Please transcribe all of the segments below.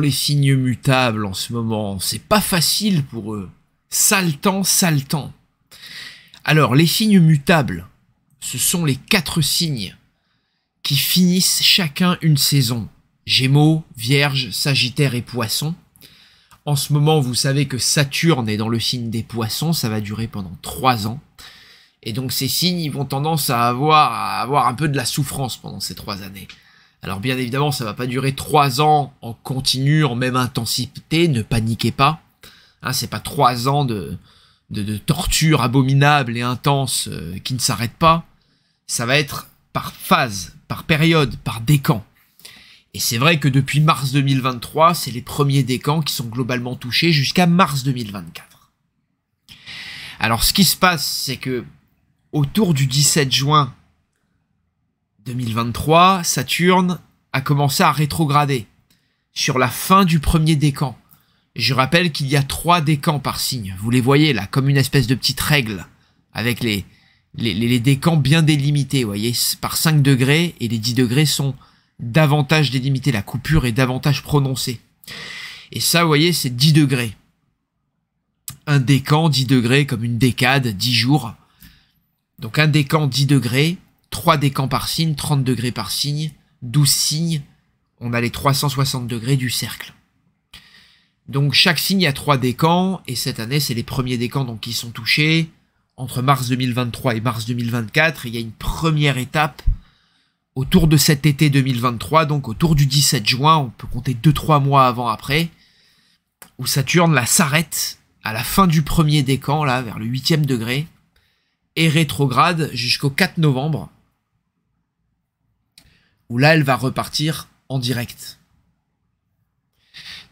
les signes mutables en ce moment. C'est pas facile pour eux. Sale temps, Alors, les signes mutables, ce sont les quatre signes qui finissent chacun une saison. Gémeaux, Vierge, Sagittaire et Poissons. En ce moment, vous savez que Saturne est dans le signe des Poissons, ça va durer pendant trois ans. Et donc ces signes, ils vont tendance à avoir, à avoir un peu de la souffrance pendant ces trois années. Alors bien évidemment, ça va pas durer trois ans en continu, en même intensité, ne paniquez pas. Ce hein, c'est pas trois ans de, torture abominable et intense euh, qui ne s'arrête pas. Ça va être par phase, par période, par décan. Et c'est vrai que depuis mars 2023, c'est les premiers décans qui sont globalement touchés jusqu'à mars 2024. Alors ce qui se passe, c'est que autour du 17 juin 2023, Saturne a commencé à rétrograder sur la fin du premier décan. Je rappelle qu'il y a trois décans par signe. Vous les voyez là, comme une espèce de petite règle, avec les, les, les décans bien délimités, vous voyez, par 5 degrés, et les 10 degrés sont davantage délimités, la coupure est davantage prononcée. Et ça, vous voyez, c'est 10 degrés. Un décan, 10 degrés, comme une décade, 10 jours. Donc un décan, 10 degrés, 3 décans par signe, 30 degrés par signe, 12 signes, on a les 360 degrés du cercle. Donc chaque signe a 3 décans, et cette année c'est les premiers décans donc, qui sont touchés. Entre mars 2023 et mars 2024, il y a une première étape autour de cet été 2023, donc autour du 17 juin, on peut compter 2-3 mois avant après, où Saturne s'arrête à la fin du premier décan, là vers le 8 degré, et rétrograde jusqu'au 4 novembre, où là, elle va repartir en direct.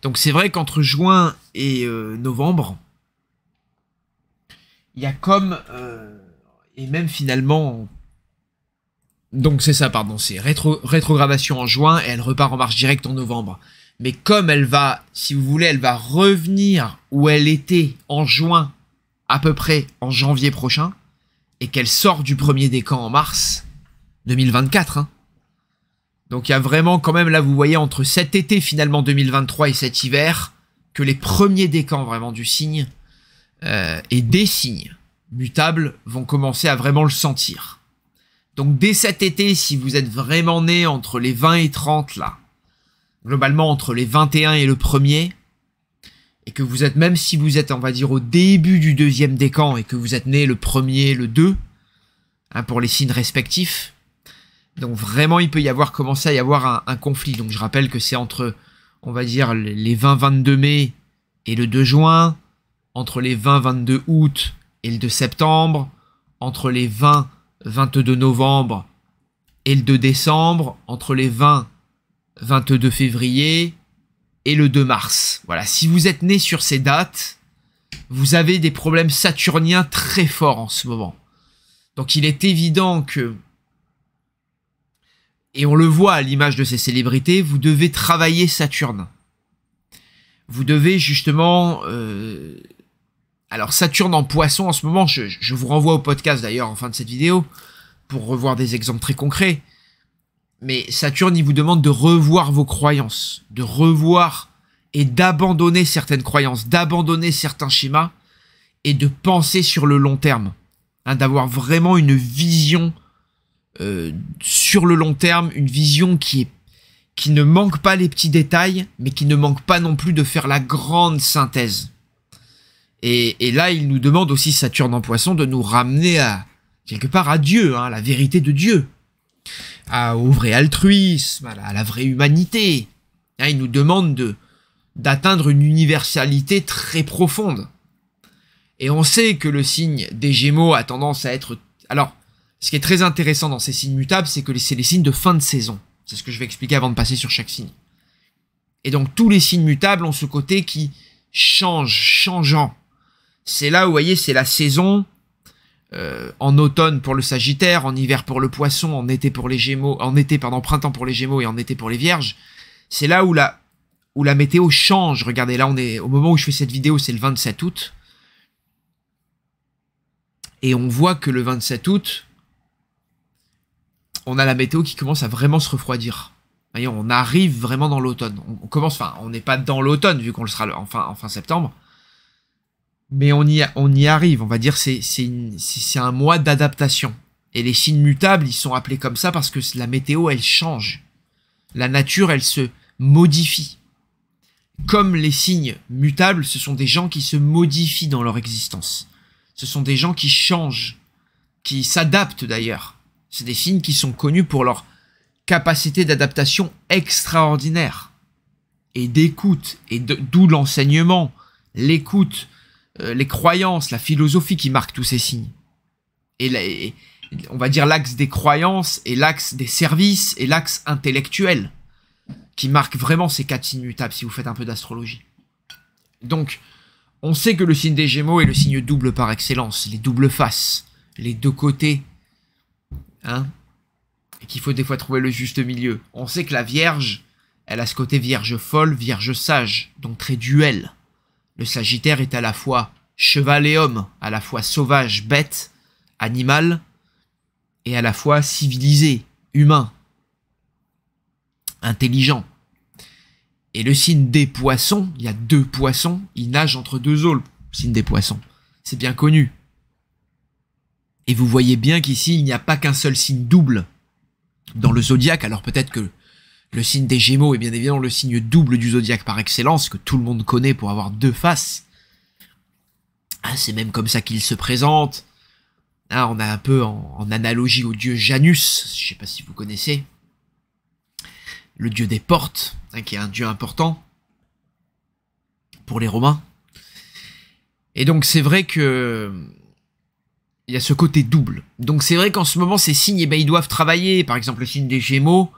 Donc c'est vrai qu'entre juin et euh, novembre, il y a comme... Euh, et même finalement... Donc c'est ça, pardon, c'est rétro en juin et elle repart en marche directe en novembre. Mais comme elle va, si vous voulez, elle va revenir où elle était en juin, à peu près en janvier prochain, et qu'elle sort du premier décan en mars 2024, donc il y a vraiment quand même, là vous voyez, entre cet été finalement 2023 et cet hiver, que les premiers décans vraiment du signe euh, et des signes mutables vont commencer à vraiment le sentir. Donc dès cet été, si vous êtes vraiment né entre les 20 et 30 là, globalement entre les 21 et le 1er, et que vous êtes même si vous êtes on va dire au début du deuxième décan et que vous êtes né le 1er, le 2, hein, pour les signes respectifs, donc vraiment, il peut y avoir commencé à y avoir un, un conflit. Donc je rappelle que c'est entre, on va dire, les 20-22 mai et le 2 juin, entre les 20-22 août et le 2 septembre, entre les 20-22 novembre et le 2 décembre, entre les 20-22 février et le 2 mars. Voilà, si vous êtes né sur ces dates, vous avez des problèmes saturniens très forts en ce moment. Donc il est évident que et on le voit à l'image de ces célébrités, vous devez travailler Saturne. Vous devez justement... Euh, alors Saturne en poisson en ce moment, je, vous renvoie au podcast d'ailleurs en fin de cette vidéo, pour revoir des exemples très concrets. Mais Saturne, il vous demande de revoir vos croyances, de revoir et d'abandonner certaines croyances, d'abandonner certains schémas et de penser sur le long terme, hein, d'avoir vraiment une vision euh, sur le long terme, une vision qui qui ne manque pas les petits détails, mais qui ne manque pas non plus de faire la grande synthèse. Et, et là, il nous demande aussi, Saturne en poisson, de nous ramener à, quelque part, à Dieu, à hein, la vérité de Dieu, à, au vrai altruisme, à la, vraie humanité. Hein, il nous demande de, d'atteindre une universalité très profonde. Et on sait que le signe des Gémeaux a tendance à être... Alors, ce qui est très intéressant dans ces signes mutables, c'est que c'est les signes de fin de saison. C'est ce que je vais expliquer avant de passer sur chaque signe. Et donc tous les signes mutables ont ce côté qui change, changeant. C'est là, vous voyez, c'est la saison. Euh, en automne pour le Sagittaire, en hiver pour le Poisson, en été pour les Gémeaux, en été pardon, printemps pour les Gémeaux et en été pour les Vierges. C'est là où la où la météo change. Regardez, là on est au moment où je fais cette vidéo, c'est le 27 août. Et on voit que le 27 août, on a la météo qui commence à vraiment se refroidir. Voyez, on arrive vraiment dans l'automne. On, commence, enfin, on n'est pas dans l'automne vu qu'on le sera en fin, septembre. Mais on y, on y arrive. On va dire c'est c'est un mois d'adaptation. Et les signes mutables, ils sont appelés comme ça parce que la météo, elle change. La nature, elle se modifie. Comme les signes mutables, ce sont des gens qui se modifient dans leur existence. Ce sont des gens qui changent, qui s'adaptent d'ailleurs. C'est des signes qui sont connus pour leur capacité d'adaptation extraordinaire et d'écoute, et d'où l'enseignement, l'écoute, euh, les croyances, la philosophie qui marque tous ces signes. Et, on va dire l'axe des croyances et l'axe des services et l'axe intellectuel qui marque vraiment ces quatre signes mutables si vous faites un peu d'astrologie. Donc, on sait que le signe des Gémeaux est le signe double par excellence, les doubles faces, les deux côtés Hein, et qu'il faut des fois trouver le juste milieu. On sait que la Vierge, elle a ce côté vierge folle, vierge sage, donc très duel. Le Sagittaire est à la fois cheval et homme, à la fois sauvage, bête, animal, et à la fois civilisé, humain, intelligent. Et le signe des poissons, il y a deux poissons, il nage entre deux eaux, le signe des poissons. C'est bien connu. Et vous voyez bien qu'ici, il n'y a pas qu'un seul signe double dans le zodiaque. Alors peut-être que le signe des Gémeaux est bien évidemment le signe double du zodiaque par excellence, que tout le monde connaît pour avoir deux faces. Ah, c'est même comme ça qu'il se présente. Ah, on a un peu en, analogie au dieu Janus, je sais pas si vous connaissez, le dieu des portes, hein, qui est un dieu important pour les Romains. Et donc c'est vrai que il y a ce côté double. Donc c'est vrai qu'en ce moment, ces signes, eh ben, ils doivent travailler. Par exemple, le signe des Gémeaux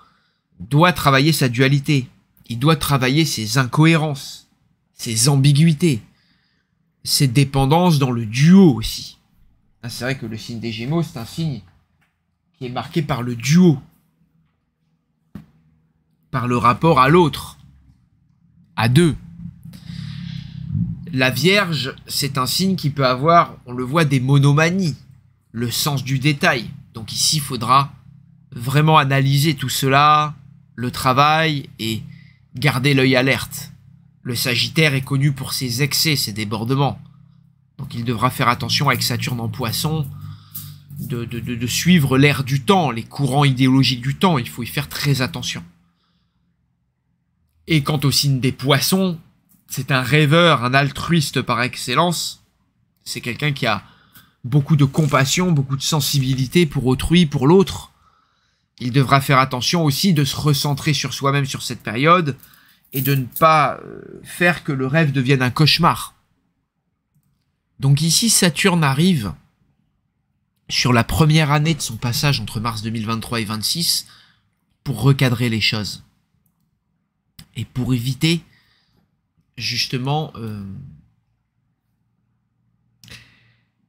doit travailler sa dualité. Il doit travailler ses incohérences, ses ambiguïtés, ses dépendances dans le duo aussi. c'est vrai que le signe des Gémeaux, c'est un signe qui est marqué par le duo, par le rapport à l'autre, à deux la Vierge, c'est un signe qui peut avoir, on le voit, des monomanies, le sens du détail. Donc ici, il faudra vraiment analyser tout cela, le travail et garder l'œil alerte. Le Sagittaire est connu pour ses excès, ses débordements. Donc il devra faire attention avec Saturne en poisson, de, suivre l'air du temps, les courants idéologiques du temps, il faut y faire très attention. Et quant au signe des poissons, c'est un rêveur, un altruiste par excellence. C'est quelqu'un qui a beaucoup de compassion, beaucoup de sensibilité pour autrui, pour l'autre. Il devra faire attention aussi de se recentrer sur soi-même sur cette période et de ne pas euh, faire que le rêve devienne un cauchemar. Donc ici, Saturne arrive sur la première année de son passage entre mars 2023 et 26 pour recadrer les choses et pour éviter justement euh,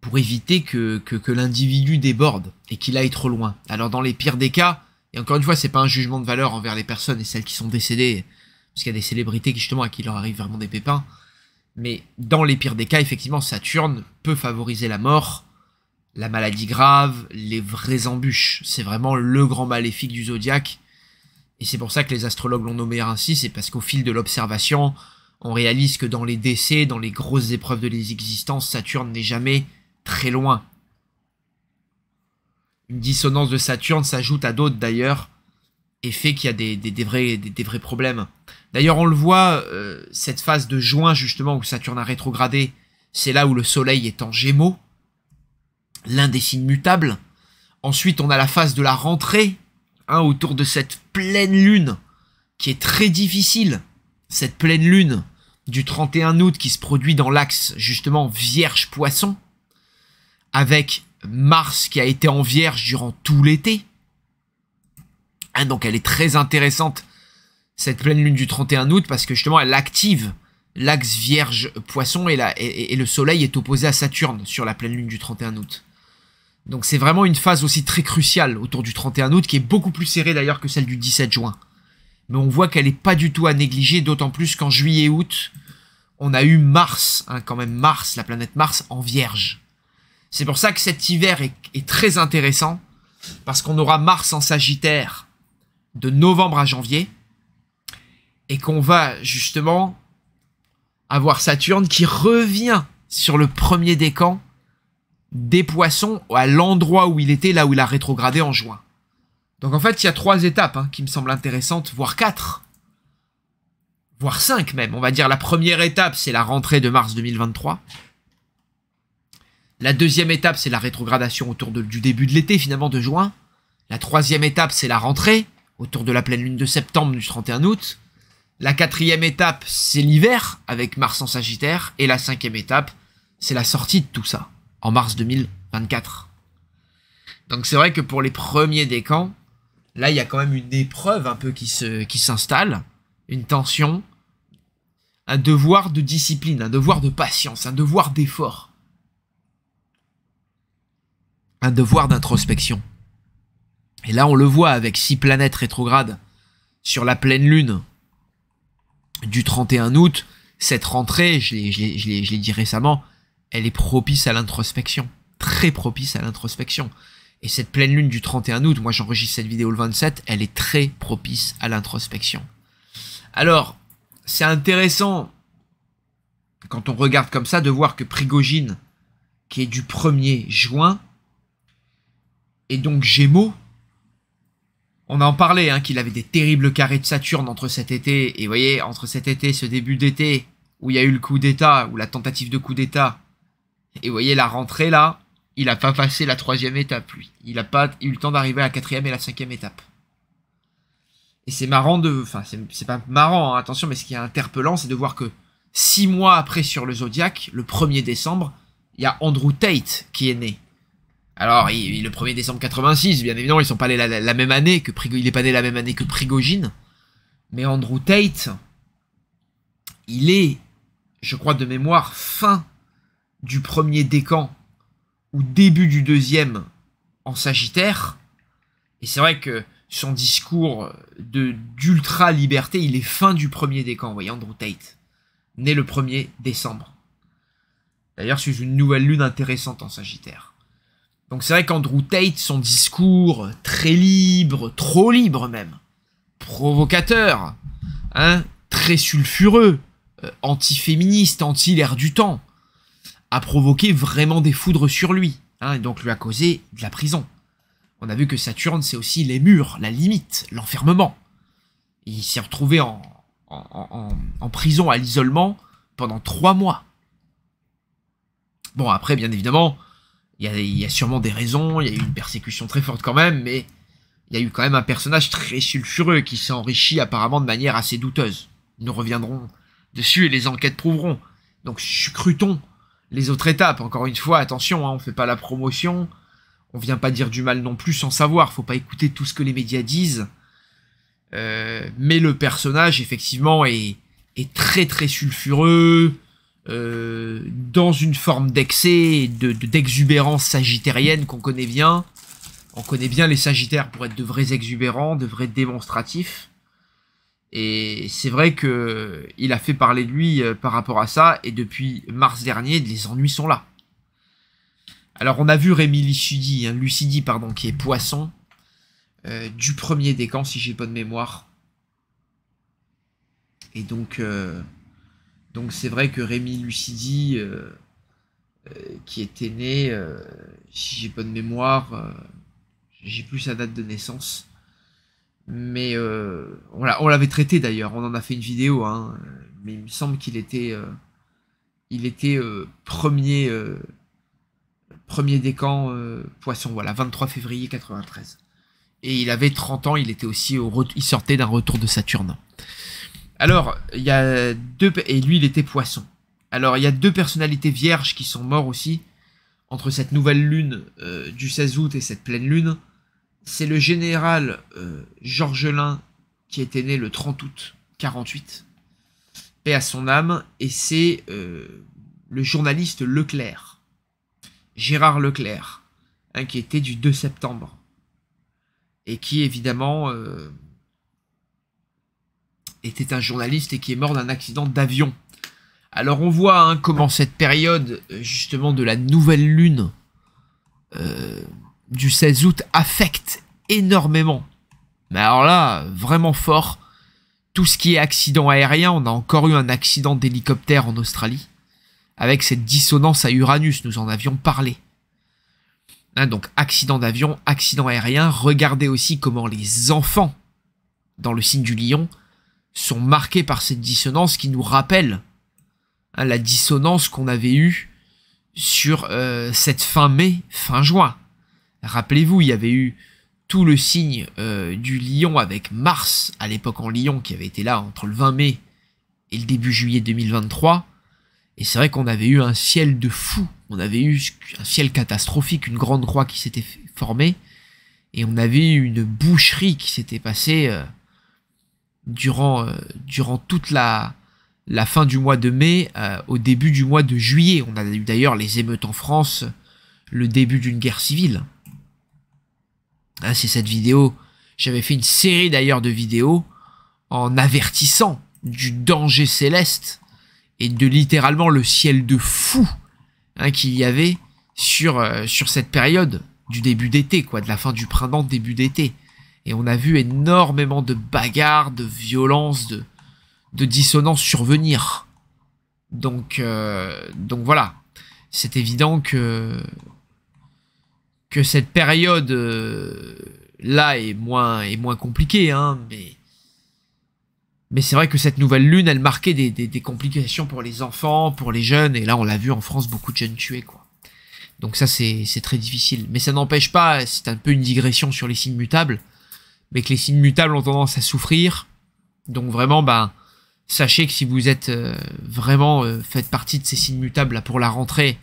pour éviter que, l'individu déborde et qu'il aille trop loin. Alors dans les pires des cas, et encore une fois, c'est pas un jugement de valeur envers les personnes et celles qui sont décédées, parce qu'il y a des célébrités qui justement à qui leur arrive vraiment des pépins. Mais dans les pires des cas, effectivement, Saturne peut favoriser la mort, la maladie grave, les vraies embûches. C'est vraiment le grand maléfique du zodiaque. Et c'est pour ça que les astrologues l'ont nommé ainsi, c'est parce qu'au fil de l'observation, on réalise que dans les décès, dans les grosses épreuves de l'existence, Saturne n'est jamais très loin. Une dissonance de Saturne s'ajoute à d'autres d'ailleurs et fait qu'il y a des, vrais, des, vrais, problèmes. D'ailleurs, on le voit, euh, cette phase de juin justement où Saturne a rétrogradé, c'est là où le Soleil est en gémeaux, l'un des signes mutables. Ensuite, on a la phase de la rentrée, hein, autour de cette pleine lune, qui est très difficile, cette pleine lune du 31 août qui se produit dans l'axe justement Vierge-Poisson, avec Mars qui a été en Vierge durant tout l'été. Hein, donc elle est très intéressante, cette pleine lune du 31 août, parce que justement elle active l'axe Vierge-Poisson et, et le Soleil est opposé à Saturne sur la pleine lune du 31 août. Donc c'est vraiment une phase aussi très cruciale autour du 31 août, qui est beaucoup plus serrée d'ailleurs que celle du 17 juin mais on voit qu'elle n'est pas du tout à négliger, d'autant plus qu'en juillet-août, on a eu Mars, hein, quand même Mars, la planète Mars, en vierge. C'est pour ça que cet hiver est, est très intéressant, parce qu'on aura Mars en Sagittaire de novembre à janvier, et qu'on va justement avoir Saturne qui revient sur le premier décan des poissons à l'endroit où il était, là où il a rétrogradé en juin. Donc en fait, il y a trois étapes hein, qui me semblent intéressantes, voire quatre, voire cinq même. On va dire la première étape, c'est la rentrée de mars 2023. La deuxième étape, c'est la rétrogradation autour du début de l'été, finalement, de juin. La troisième étape, c'est la rentrée, autour de la pleine lune de septembre du 31 août. La quatrième étape, c'est l'hiver, avec Mars en Sagittaire. Et la cinquième étape, c'est la sortie de tout ça, en mars 2024. Donc c'est vrai que pour les premiers décans, Là, il y a quand même une épreuve un peu qui se, qui s'installe, une tension, un devoir de discipline, un devoir de patience, un devoir d'effort, un devoir d'introspection. Et là, on le voit avec six planètes rétrogrades sur la pleine lune du 31 août, cette rentrée, je l'ai dit récemment, elle est propice à l'introspection, très propice à l'introspection. Et cette pleine lune du 31 août, moi j'enregistre cette vidéo le 27, elle est très propice à l'introspection. Alors, c'est intéressant, quand on regarde comme ça, de voir que Prigogine, qui est du 1er juin, et donc Gémeaux, on a en parlé, hein, qu'il avait des terribles carrés de Saturne entre cet été, et vous voyez, entre cet été, ce début d'été, où il y a eu le coup d'État, ou la tentative de coup d'État, et vous voyez la rentrée là, il n'a pas passé la troisième étape, lui. Il n'a pas eu le temps d'arriver à la quatrième et la cinquième étape. Et c'est marrant de... Enfin, c'est pas marrant, hein, attention, mais ce qui est interpellant, c'est de voir que six mois après sur le Zodiac, le 1er décembre, il y a Andrew Tate qui est né. Alors, il, le 1er décembre 86, bien évidemment, ils sont pas la, même année que il est pas né la même année que Prigogine. Mais Andrew Tate, il est, je crois de mémoire, fin du premier décan ou début du deuxième en Sagittaire. Et c'est vrai que son discours de d'ultra liberté, il est fin du premier décan, vous voyez, Andrew Tate, né le 1er décembre. D'ailleurs, c'est une nouvelle lune intéressante en Sagittaire. Donc c'est vrai qu'Andrew Tate, son discours très libre, trop libre même, provocateur, hein, très sulfureux, euh, anti-féministe, anti-l'air du temps, a provoqué vraiment des foudres sur lui, hein, et donc lui a causé de la prison. On a vu que Saturne, c'est aussi les murs, la limite, l'enfermement. Il s'est retrouvé en, prison à l'isolement pendant trois mois. Bon, après, bien évidemment, il y, y, a sûrement des raisons, il y a eu une persécution très forte quand même, mais il y a eu quand même un personnage très sulfureux qui s'est enrichi apparemment de manière assez douteuse. Nous reviendrons dessus et les enquêtes prouveront. Donc, scrutons les autres étapes. Encore une fois, attention, on hein, on fait pas la promotion, on vient pas dire du mal non plus sans savoir, faut pas écouter tout ce que les médias disent. Euh, mais le personnage, effectivement, est, est très très sulfureux, euh, dans une forme d'excès, d'exubérance de, sagittarienne qu'on connaît bien. On connaît bien les sagittaires pour être de vrais exubérants, de vrais démonstratifs. Et c'est vrai que il a fait parler de lui euh, par rapport à ça, et depuis mars dernier, les ennuis sont là. Alors on a vu Rémi Lucidi, hein, Lucidi pardon, qui est poisson, euh, du premier des camps, si j'ai bonne mémoire. Et donc, euh, donc c'est vrai que Rémi Lucidi, qui était né, si j'ai bonne mémoire, j'ai plus sa date de naissance, mais euh, on l'avait traité d'ailleurs, on en a fait une vidéo, hein, mais il me semble qu'il était, euh, il était euh, premier, euh, premier des camps Poisson, voilà, 23 février 93. Et il avait 30 ans, il était aussi au il sortait d'un retour de Saturne. Alors, il y a deux et lui il était Poisson. Alors, il y a deux personnalités vierges qui sont morts aussi entre cette nouvelle lune du 16 août et cette pleine lune c'est le général Georges euh, Georgelin qui était né le 30 août 48, paix à son âme, et c'est euh, le journaliste Leclerc, Gérard Leclerc, qui était du 2 septembre, et qui évidemment euh, était un journaliste et qui est mort d'un accident d'avion. Alors on voit hein, comment cette période justement de la nouvelle lune, du 16 août affecte énormément. Mais alors là, vraiment fort. Tout ce qui est accident aérien, on a encore eu un accident d'hélicoptère en Australie. Avec cette dissonance à Uranus, nous en avions parlé. Hein, donc accident d'avion, accident aérien. Regardez aussi comment les enfants dans le signe du lion sont marqués par cette dissonance qui nous rappelle hein, la dissonance qu'on avait eue sur euh, cette fin mai, fin juin. Rappelez-vous, il y avait eu tout le signe euh, du lion avec Mars à l'époque en lion qui avait été là entre le 20 mai et le début juillet 2023. Et c'est vrai qu'on avait eu un ciel de fou, on avait eu un ciel catastrophique, une grande croix qui s'était formée, et on avait eu une boucherie qui s'était passée euh, euh, durant, toute la, la fin du mois de mai au début du mois de juillet. On a eu d'ailleurs les émeutes en France, le début d'une guerre civile. Ah, c'est cette vidéo. J'avais fait une série d'ailleurs de vidéos en avertissant du danger céleste et de littéralement le ciel de fou hein, qu'il y avait sur, euh, sur cette période du début d'été, quoi, de la fin du printemps, début d'été. Et on a vu énormément de bagarres, de violences, de, de dissonances survenir. Donc, euh, donc voilà, c'est évident que que cette période euh, là est moins, est moins compliquée, hein, mais, mais c'est vrai que cette nouvelle lune, elle marquait des, des, complications pour les enfants, pour les jeunes, et là on l'a vu en France, beaucoup de jeunes tués, quoi. Donc ça c'est très difficile. Mais ça n'empêche pas, c'est un peu une digression sur les signes mutables, mais que les signes mutables ont tendance à souffrir. Donc vraiment, ben, sachez que si vous êtes euh, vraiment, euh, faites partie de ces signes mutables là, pour la rentrée,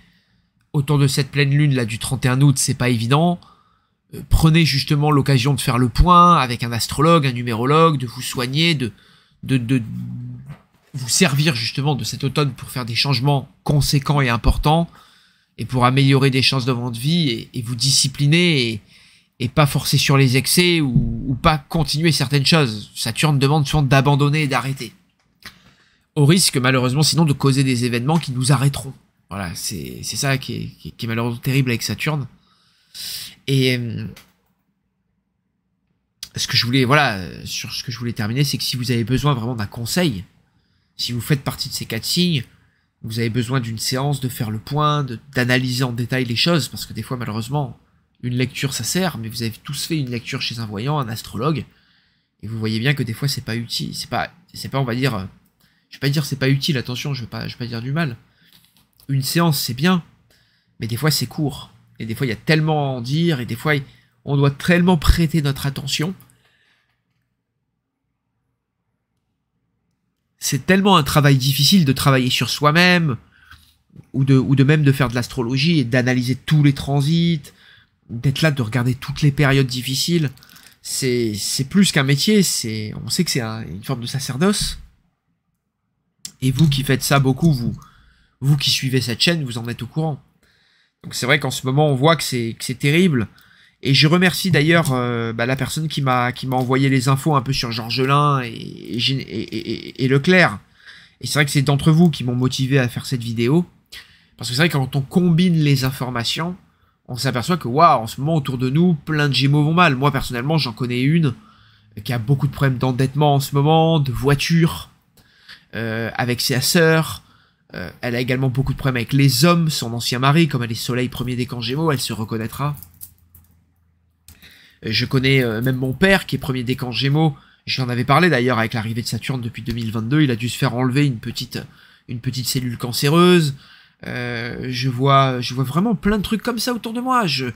autour de cette pleine lune là du 31 août, c'est pas évident. Euh, prenez justement l'occasion de faire le point avec un astrologue, un numérologue, de vous soigner, de, de, vous servir justement de cet automne pour faire des changements conséquents et importants et pour améliorer des chances de votre vie et, vous discipliner et, pas forcer sur les excès ou, ou, pas continuer certaines choses. Saturne demande souvent d'abandonner et d'arrêter. Au risque malheureusement sinon de causer des événements qui nous arrêteront. Voilà, c'est ça qui est, malheureusement terrible avec Saturne. Et euh, ce que je voulais, voilà, sur ce que je voulais terminer, c'est que si vous avez besoin vraiment d'un conseil, si vous faites partie de ces quatre signes, vous avez besoin d'une séance, de faire le point, d'analyser en détail les choses, parce que des fois, malheureusement, une lecture ça sert, mais vous avez tous fait une lecture chez un voyant, un astrologue, et vous voyez bien que des fois c'est pas utile, c'est pas, c'est pas, on va dire, je vais pas dire c'est pas utile, attention, je vais pas, je vais pas dire du mal, une séance, c'est bien, mais des fois c'est court. Et des fois, il y a tellement à en dire, et des fois, on doit tellement prêter notre attention. C'est tellement un travail difficile de travailler sur soi-même, ou de, ou de même de faire de l'astrologie et d'analyser tous les transits, d'être là, de regarder toutes les périodes difficiles. C'est, plus qu'un métier, c'est, on sait que c'est une forme de sacerdoce. Et vous qui faites ça beaucoup, vous, vous qui suivez cette chaîne, vous en êtes au courant. Donc c'est vrai qu'en ce moment, on voit que c'est, terrible. Et je remercie d'ailleurs euh, bah, la personne qui m'a, qui m'a envoyé les infos un peu sur Georges et, et, Leclerc. Et c'est vrai que c'est d'entre vous qui m'ont motivé à faire cette vidéo. Parce que c'est vrai que quand on combine les informations, on s'aperçoit que, waouh, en ce moment, autour de nous, plein de Gémeaux vont mal. Moi, personnellement, j'en connais une euh, qui a beaucoup de problèmes d'endettement en ce moment, de voiture, euh, avec ses sœur, euh, elle a également beaucoup de problèmes avec les hommes, son ancien mari, comme elle est soleil premier décan gémeaux, elle se reconnaîtra. Euh, je connais euh, même mon père qui est premier décan gémeaux, j'en avais parlé d'ailleurs avec l'arrivée de Saturne depuis 2022, il a dû se faire enlever une petite, une petite cellule cancéreuse. je vois, je vois vraiment plein de trucs comme ça autour de moi. Je,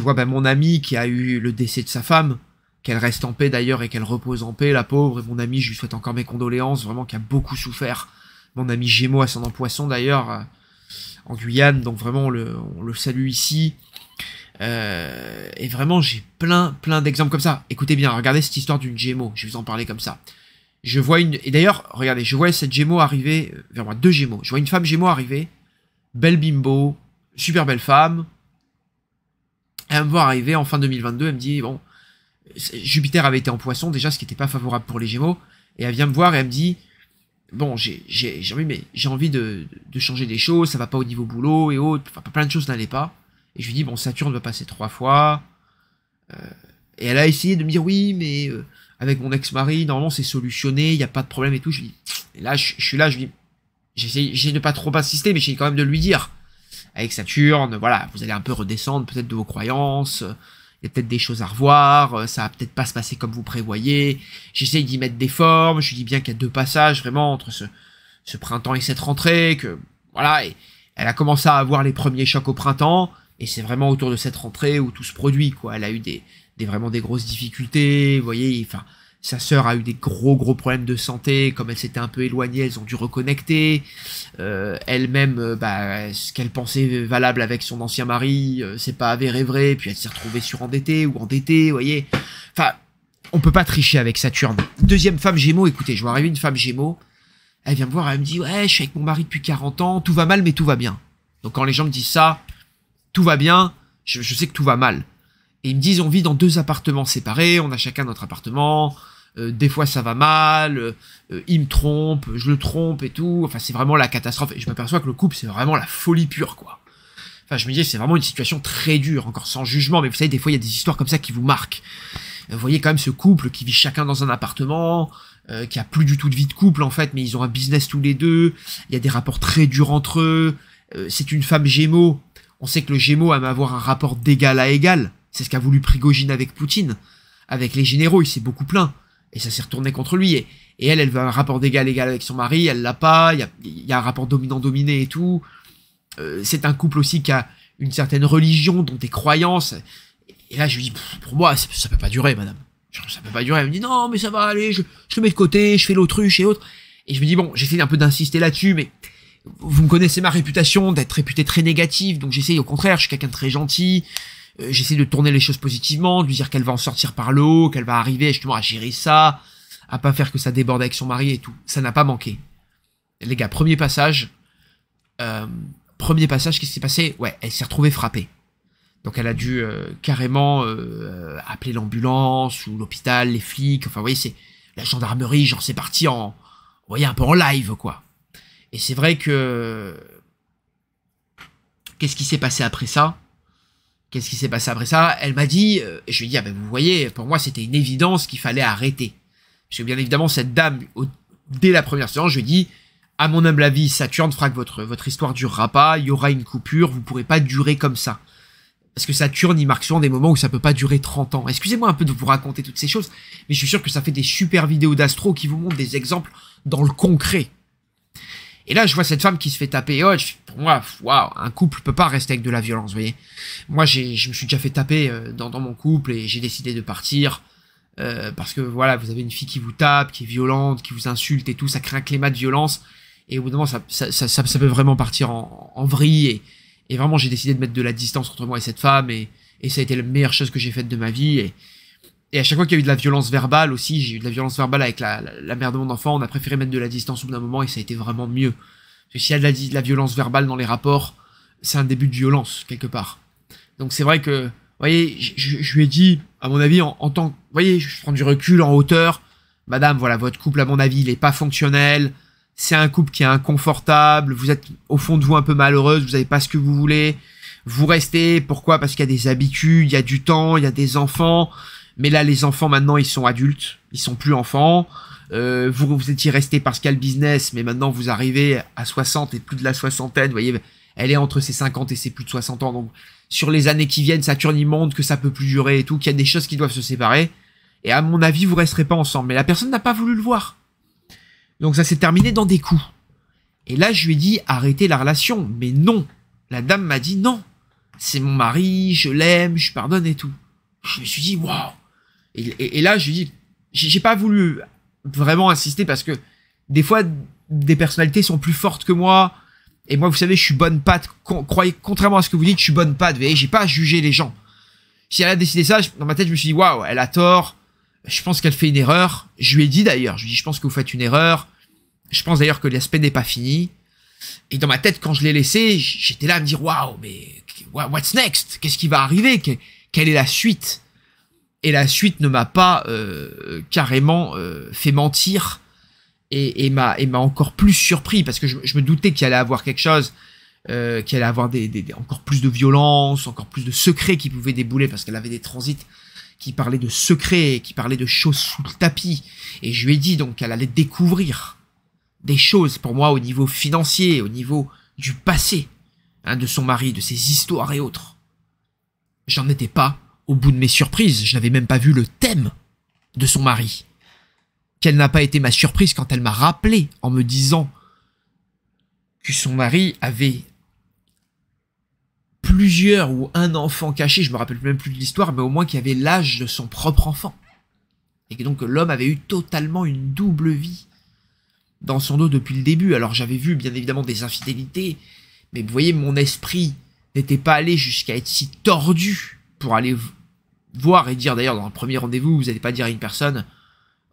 vois ben, mon ami qui a eu le décès de sa femme, qu'elle reste en paix d'ailleurs et qu'elle repose en paix, la pauvre. Et mon ami, je lui souhaite encore mes condoléances, vraiment qui a beaucoup souffert mon ami Gémeaux ascendant poisson d'ailleurs, euh, en Guyane, donc vraiment on le, le salue ici. Euh, et vraiment, j'ai plein, plein d'exemples comme ça. Écoutez bien, regardez cette histoire d'une Gémeaux, je vais vous en parler comme ça. Je vois une... Et d'ailleurs, regardez, je vois cette Gémeaux arriver, euh, vers moi, deux Gémeaux. Je vois une femme Gémeaux arriver, belle bimbo, super belle femme. Elle me voit arriver en fin 2022, elle me dit, bon, Jupiter avait été en poisson déjà, ce qui n'était pas favorable pour les Gémeaux. Et elle vient me voir et elle me dit, bon, j'ai, j'ai, envie, mais j'ai envie de, de, changer des choses, ça va pas au niveau boulot et autres, plein de choses n'allaient pas. Et je lui dis, bon, Saturne va passer trois fois. Euh, et elle a essayé de me dire, oui, mais euh, avec mon ex-mari, normalement, c'est solutionné, il n'y a pas de problème et tout. Je lui dis, et là, je, suis là, je lui dis, j'essaie, de de pas trop insister, mais j'ai quand même de lui dire, avec Saturne, voilà, vous allez un peu redescendre peut-être de vos croyances, il y a peut-être des choses à revoir, euh, ça va peut-être pas se passer comme vous prévoyez. J'essaye d'y mettre des formes, je dis bien qu'il y a deux passages vraiment entre ce, ce printemps et cette rentrée, que voilà, elle a commencé à avoir les premiers chocs au printemps, et c'est vraiment autour de cette rentrée où tout se produit, quoi. Elle a eu des, des vraiment des grosses difficultés, vous voyez, enfin, sa sœur a eu des gros gros problèmes de santé, comme elle s'était un peu éloignée, elles ont dû reconnecter. Euh, elle-même, euh, bah, ce qu'elle pensait valable avec son ancien mari, euh, c'est pas avéré vrai, puis elle s'est retrouvée surendettée ou endettée, vous voyez. Enfin, on peut pas tricher avec Saturne. Deuxième femme Gémeaux, écoutez, je vois arriver une femme Gémeaux, elle vient me voir, elle me dit, ouais, je suis avec mon mari depuis 40 ans, tout va mal, mais tout va bien. Donc quand les gens me disent ça, tout va bien, je sais que tout va mal. Et ils me disent, on vit dans deux appartements séparés, on a chacun notre appartement, euh, des fois ça va mal, euh, euh, il me trompe, je le trompe et tout. Enfin, c'est vraiment la catastrophe. Et je m'aperçois que le couple, c'est vraiment la folie pure, quoi. Enfin, je me dis, c'est vraiment une situation très dure, encore sans jugement, mais vous savez, des fois, il y a des histoires comme ça qui vous marquent. Vous voyez quand même ce couple qui vit chacun dans un appartement, qui a plus du tout de vie de couple, en fait, mais ils ont un business tous les deux, il y a des rapports très durs entre eux, c'est une femme gémeaux, on sait que le gémeaux aime avoir un rapport d'égal à égal, c'est ce qu'a voulu Prigogine avec Poutine. Avec les généraux, il s'est beaucoup plaint. Et ça s'est retourné contre lui. Et, elle, elle veut un rapport d'égal égal avec son mari, elle l'a pas, il y a, un rapport dominant-dominé et tout. Euh, c'est un couple aussi qui a une certaine religion, dont des croyances. Et là, je lui dis, pour moi, ça, peut pas durer, madame. ça peut pas durer. Elle me dit, non, mais ça va aller, je, je le mets de côté, je fais l'autruche et autres. Et je me dis, bon, j'essaie un peu d'insister là-dessus, mais vous me connaissez ma réputation d'être réputé très négatif, donc j'essaie au contraire, je suis quelqu'un de très gentil, euh, j'essaie de tourner les choses positivement, de lui dire qu'elle va en sortir par le haut, qu'elle va arriver justement à gérer ça, à pas faire que ça déborde avec son mari et tout. Ça n'a pas manqué. Les gars, premier passage. Euh, premier passage, qu'est-ce qui s'est passé Ouais, elle s'est retrouvée frappée. Donc elle a dû euh, carrément appeler l'ambulance ou l'hôpital, les flics. Enfin, vous voyez, c'est la gendarmerie, genre c'est parti en, vous voyez, un peu en live quoi. Et c'est vrai que qu'est-ce qui s'est passé après ça Qu'est-ce qui s'est passé après ça Elle m'a dit, euh, et je lui ai dit, ah ben vous voyez, pour moi c'était une évidence qu'il fallait arrêter. Parce que bien évidemment, cette dame, dès la première séance, je lui ai dit, à mon humble avis, Saturne fera votre, votre histoire durera pas, il y aura une coupure, vous pourrez pas durer comme ça. Parce que Saturne, il marque souvent des moments où ça ne peut pas durer 30 ans. Excusez-moi un peu de vous raconter toutes ces choses, mais je suis sûr que ça fait des super vidéos d'astro qui vous montrent des exemples dans le concret. Et là, je vois cette femme qui se fait taper. Oh, je, pour moi, waouh, un couple peut pas rester avec de la violence, vous voyez. Moi, je me suis déjà fait taper euh, dans, mon couple et j'ai décidé de partir. Euh, parce que voilà, vous avez une fille qui vous tape, qui est violente, qui vous insulte et tout, ça crée un climat de violence. Et au bout d'un moment, ça, ça, ça, ça, peut vraiment partir en, en vrille. Et, vraiment, j'ai décidé de mettre de la distance entre moi et cette femme. Et, et ça a été la meilleure chose que j'ai faite de ma vie. Et, et à chaque fois qu'il y a eu de la violence verbale aussi, j'ai eu de la violence verbale avec la, la, mère de mon enfant, on a préféré mettre de la distance au bout d'un moment et ça a été vraiment mieux. Parce que s'il y a de la, violence verbale dans les rapports, c'est un début de violence, quelque part. Donc c'est vrai que, vous voyez, je lui ai dit, à mon avis, en, tant que, vous voyez, je prends du recul en hauteur, madame, voilà, votre couple, à mon avis, il est pas fonctionnel, c'est un couple qui est inconfortable, vous êtes au fond de vous un peu malheureuse, vous n'avez pas ce que vous voulez, vous restez, pourquoi Parce qu'il y a des habitudes, il y a du temps, il y a des enfants, mais là, les enfants, maintenant, ils sont adultes. Ils sont plus enfants. Euh, vous, vous étiez resté parce qu'il y a le business, mais maintenant, vous arrivez à 60 et plus de la soixantaine. Vous voyez, elle est entre ses 50 et ses plus de 60 ans. Donc, sur les années qui viennent, Saturne, il montre que ça peut plus durer et tout, qu'il y a des choses qui doivent se séparer. Et à mon avis, vous resterez pas ensemble. Mais la personne n'a pas voulu le voir. Donc, ça s'est terminé dans des coups. Et là, je lui ai dit, arrêtez la relation. Mais non. La dame m'a dit, non. C'est mon mari, je l'aime, je pardonne et tout. Je me suis dit, waouh. Et, là, je dis, j'ai pas voulu vraiment insister parce que des fois, des personnalités sont plus fortes que moi. Et moi, vous savez, je suis bonne patte. croyez, contrairement à ce que vous dites, je suis bonne patte. Vous voyez, j'ai pas jugé les gens. Si elle a décidé ça, dans ma tête, je me suis dit, waouh, elle a tort. Je pense qu'elle fait une erreur. Je lui ai dit d'ailleurs, je lui ai dit, je pense que vous faites une erreur. Je pense d'ailleurs que l'aspect n'est pas fini. Et dans ma tête, quand je l'ai laissé, j'étais là à me dire, waouh, mais what's next? Qu'est-ce qui va arriver? Quelle est la suite? et la suite ne m'a pas euh, carrément euh, fait mentir et, et m'a encore plus surpris parce que je, me doutais qu'il allait avoir quelque chose, euh, qu'il allait avoir des, encore plus de violence, encore plus de secrets qui pouvaient débouler parce qu'elle avait des transits qui parlaient de secrets, qui parlaient de choses sous le tapis. Et je lui ai dit donc qu'elle allait découvrir des choses pour moi au niveau financier, au niveau du passé hein, de son mari, de ses histoires et autres. J'en étais pas au bout de mes surprises, je n'avais même pas vu le thème de son mari. Quelle n'a pas été ma surprise quand elle m'a rappelé en me disant que son mari avait plusieurs ou un enfant caché, je me rappelle même plus de l'histoire, mais au moins qu'il avait l'âge de son propre enfant. Et que donc l'homme avait eu totalement une double vie dans son dos depuis le début. Alors j'avais vu bien évidemment des infidélités, mais vous voyez, mon esprit n'était pas allé jusqu'à être si tordu pour aller voir et dire d'ailleurs dans le premier rendez-vous, vous n'allez pas dire à une personne,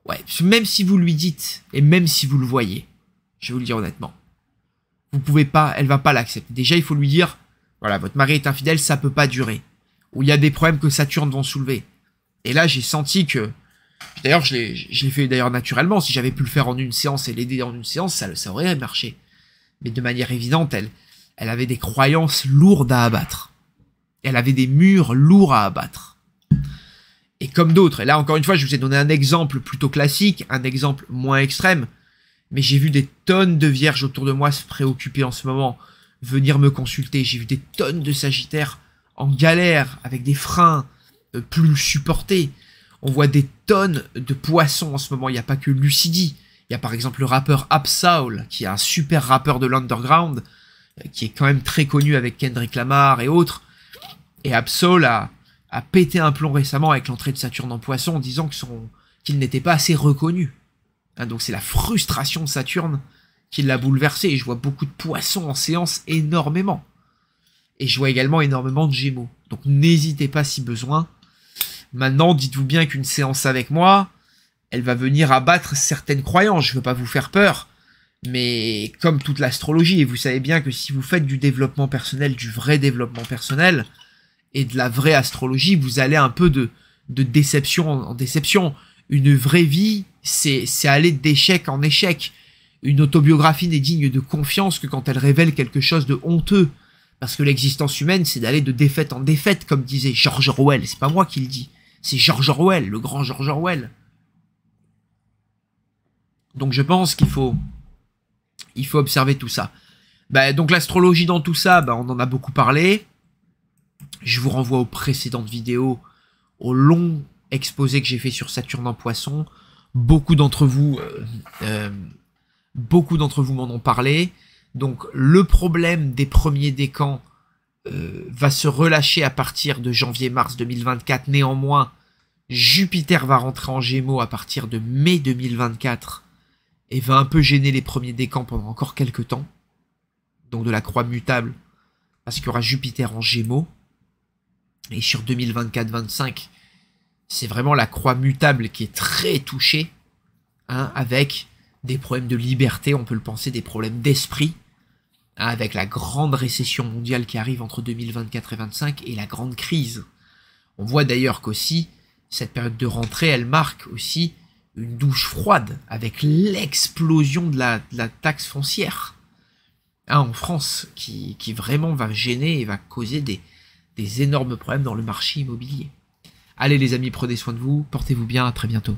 ouais, même si vous lui dites et même si vous le voyez, je vais vous le dire honnêtement, vous pouvez pas, elle va pas l'accepter. Déjà, il faut lui dire, voilà, votre mari est infidèle, ça peut pas durer. Ou il y a des problèmes que Saturne vont soulever. Et là, j'ai senti que, d'ailleurs, je l'ai fait d'ailleurs naturellement. Si j'avais pu le faire en une séance et l'aider en une séance, ça, ça aurait marché. Mais de manière évidente, elle, elle avait des croyances lourdes à abattre. Elle avait des murs lourds à abattre et comme d'autres. Et là, encore une fois, je vous ai donné un exemple plutôt classique, un exemple moins extrême, mais j'ai vu des tonnes de vierges autour de moi se préoccuper en ce moment, venir me consulter. J'ai vu des tonnes de sagittaires en galère, avec des freins euh, plus supportés. On voit des tonnes de poissons en ce moment. Il n'y a pas que Lucidie. Il y a par exemple le rappeur Absaul, qui est un super rappeur de l'underground, euh, qui est quand même très connu avec Kendrick Lamar et autres. Et Absoul a, a pété un plomb récemment avec l'entrée de Saturne en poisson en disant que son, qu'il n'était pas assez reconnu. Hein, donc c'est la frustration de Saturne qui l'a bouleversé. Et je vois beaucoup de poissons en séance énormément. Et je vois également énormément de gémeaux. Donc n'hésitez pas si besoin. Maintenant, dites-vous bien qu'une séance avec moi, elle va venir abattre certaines croyances. Je ne veux pas vous faire peur. Mais comme toute l'astrologie, et vous savez bien que si vous faites du développement personnel, du vrai développement personnel, et de la vraie astrologie, vous allez un peu de, de déception en déception. Une vraie vie, c'est aller d'échec en échec. Une autobiographie n'est digne de confiance que quand elle révèle quelque chose de honteux. Parce que l'existence humaine, c'est d'aller de défaite en défaite, comme disait George Orwell. C'est pas moi qui le dis. C'est George Orwell, le grand George Orwell. Donc je pense qu'il faut, il faut observer tout ça. Ben, donc l'astrologie dans tout ça, ben, on en a beaucoup parlé. Je vous renvoie aux précédentes vidéos, au long exposé que j'ai fait sur Saturne en poisson. Beaucoup d'entre vous, euh, euh, beaucoup d'entre vous m'en ont parlé. Donc le problème des premiers décans euh, va se relâcher à partir de janvier-mars 2024. Néanmoins, Jupiter va rentrer en Gémeaux à partir de mai 2024 et va un peu gêner les premiers décans pendant encore quelques temps. Donc de la croix mutable, parce qu'il y aura Jupiter en Gémeaux. Et sur 2024-25, c'est vraiment la croix mutable qui est très touchée, hein, avec des problèmes de liberté, on peut le penser, des problèmes d'esprit, hein, avec la grande récession mondiale qui arrive entre 2024 et 25 et la grande crise. On voit d'ailleurs qu'aussi, cette période de rentrée, elle marque aussi une douche froide avec l'explosion de la, taxe foncière hein, en France qui, vraiment va gêner et va causer des, des énormes problèmes dans le marché immobilier. Allez les amis, prenez soin de vous, portez-vous bien, à très bientôt.